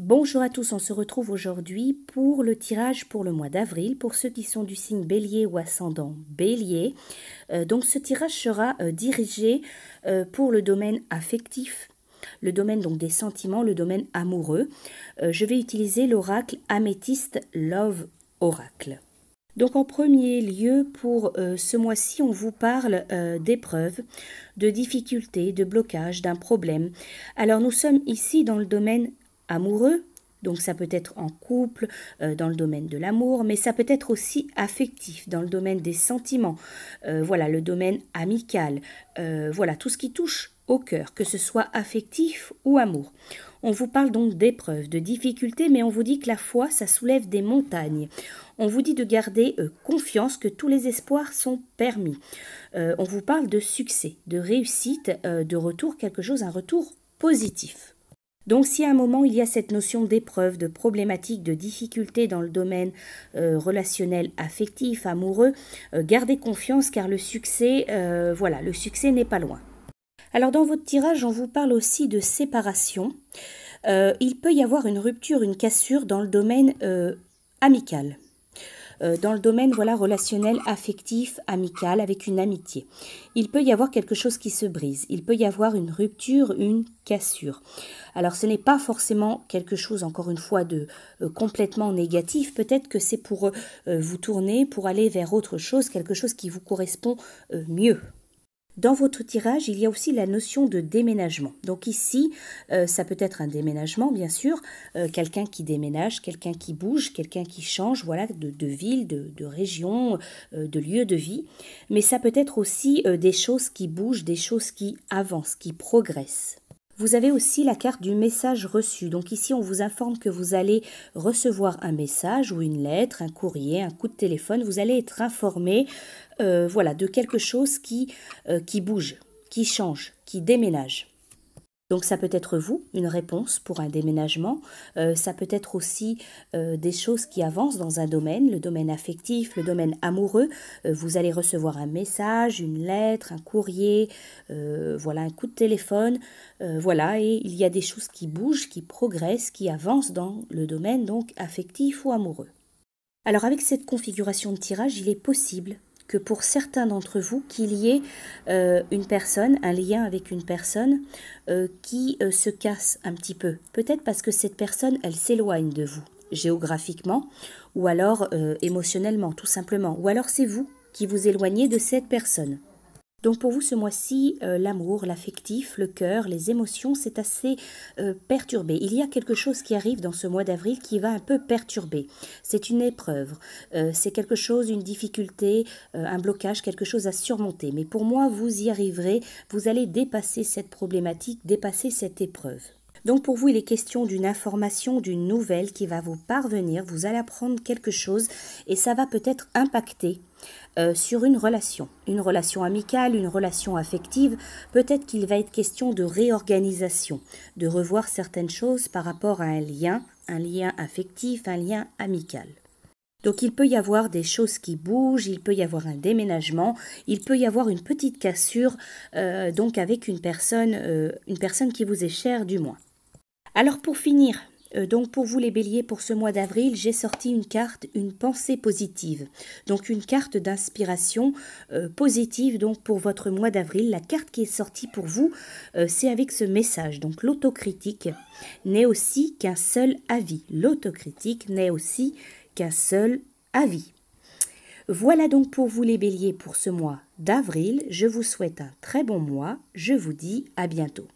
Bonjour à tous, on se retrouve aujourd'hui pour le tirage pour le mois d'avril, pour ceux qui sont du signe bélier ou ascendant bélier. Euh, donc ce tirage sera euh, dirigé euh, pour le domaine affectif, le domaine donc des sentiments, le domaine amoureux. je vais utiliser l'oracle améthyste Love Oracle. Donc en premier lieu, pour ce mois-ci, on vous parle d'épreuves, de difficultés, de blocages, d'un problème. Alors nous sommes ici dans le domaine amoureux, donc ça peut être en couple, euh, dans le domaine de l'amour, mais ça peut être aussi affectif, dans le domaine des sentiments, euh, voilà, le domaine amical, euh, voilà, tout ce qui touche au cœur, que ce soit affectif ou amour. On vous parle donc d'épreuves, de difficultés, mais on vous dit que la foi, ça soulève des montagnes. On vous dit de garder confiance que tous les espoirs sont permis. on vous parle de succès, de réussite, de retour, quelque chose, un retour positif. Donc si à un moment il y a cette notion d'épreuve, de problématique, de difficulté dans le domaine euh, relationnel, affectif, amoureux, euh, gardez confiance car le succès, euh, voilà, le succès n'est pas loin. Alors dans votre tirage, on vous parle aussi de séparation. il peut y avoir une rupture, une cassure dans le domaine amical. Euh, dans le domaine voilà relationnel, affectif, amical, avec une amitié. Il peut y avoir quelque chose qui se brise, il peut y avoir une rupture, une cassure. Alors ce n'est pas forcément quelque chose, encore une fois, de euh, complètement négatif, peut-être que c'est pour euh, vous tourner, pour aller vers autre chose, quelque chose qui vous correspond mieux. Dans votre tirage, il y a aussi la notion de déménagement. Donc ici, euh, ça peut être un déménagement, bien sûr, euh, quelqu'un qui déménage, quelqu'un qui bouge, quelqu'un qui change, voilà, de, ville, de, région, euh, de lieu de vie. Mais ça peut être aussi des choses qui bougent, des choses qui avancent, qui progressent. Vous avez aussi la carte du message reçu. Donc ici, on vous informe que vous allez recevoir un message ou une lettre, un courrier, un coup de téléphone. Vous allez être informé euh, voilà, de quelque chose qui, euh, qui bouge, qui change, qui déménage. Donc ça peut être vous, une réponse pour un déménagement, euh, ça peut être aussi euh, des choses qui avancent dans un domaine, le domaine affectif, le domaine amoureux. Euh, vous allez recevoir un message, une lettre, un courrier, voilà, un coup de téléphone, voilà, et il y a des choses qui bougent, qui progressent, qui avancent dans le domaine donc affectif ou amoureux. Alors avec cette configuration de tirage, il est possible que pour certains d'entre vous qu'il y ait euh, une personne, un lien avec une personne euh, qui euh, se casse un petit peu. Peut-être parce que cette personne, elle s'éloigne de vous géographiquement ou alors émotionnellement tout simplement. Ou alors c'est vous qui vous éloignez de cette personne. Donc pour vous ce mois-ci, euh, l'amour, l'affectif, le cœur, les émotions, c'est assez euh, perturbé. Il y a quelque chose qui arrive dans ce mois d'avril qui va un peu perturber. C'est une épreuve, euh, c'est quelque chose, une difficulté, un blocage, quelque chose à surmonter. Mais pour moi, vous y arriverez, vous allez dépasser cette problématique, dépasser cette épreuve. Donc pour vous, il est question d'une information, d'une nouvelle qui va vous parvenir, vous allez apprendre quelque chose et ça va peut-être impacter euh, sur une relation, une relation amicale, une relation affective, peut-être qu'il va être question de réorganisation, de revoir certaines choses par rapport à un lien, un lien affectif, un lien amical. Donc il peut y avoir des choses qui bougent, il peut y avoir un déménagement, il peut y avoir une petite cassure, euh, donc avec une personne, euh, une personne qui vous est chère du moins. Alors pour finir, euh, donc pour vous les béliers, pour ce mois d'avril, j'ai sorti une carte, une pensée positive. Donc une carte d'inspiration euh, positive donc pour votre mois d'avril. La carte qui est sortie pour vous, euh, c'est avec ce message. Donc l'autocritique n'est aussi qu'un seul avis. L'autocritique n'est aussi qu'un seul avis. Voilà donc pour vous les béliers pour ce mois d'avril. Je vous souhaite un très bon mois. Je vous dis à bientôt.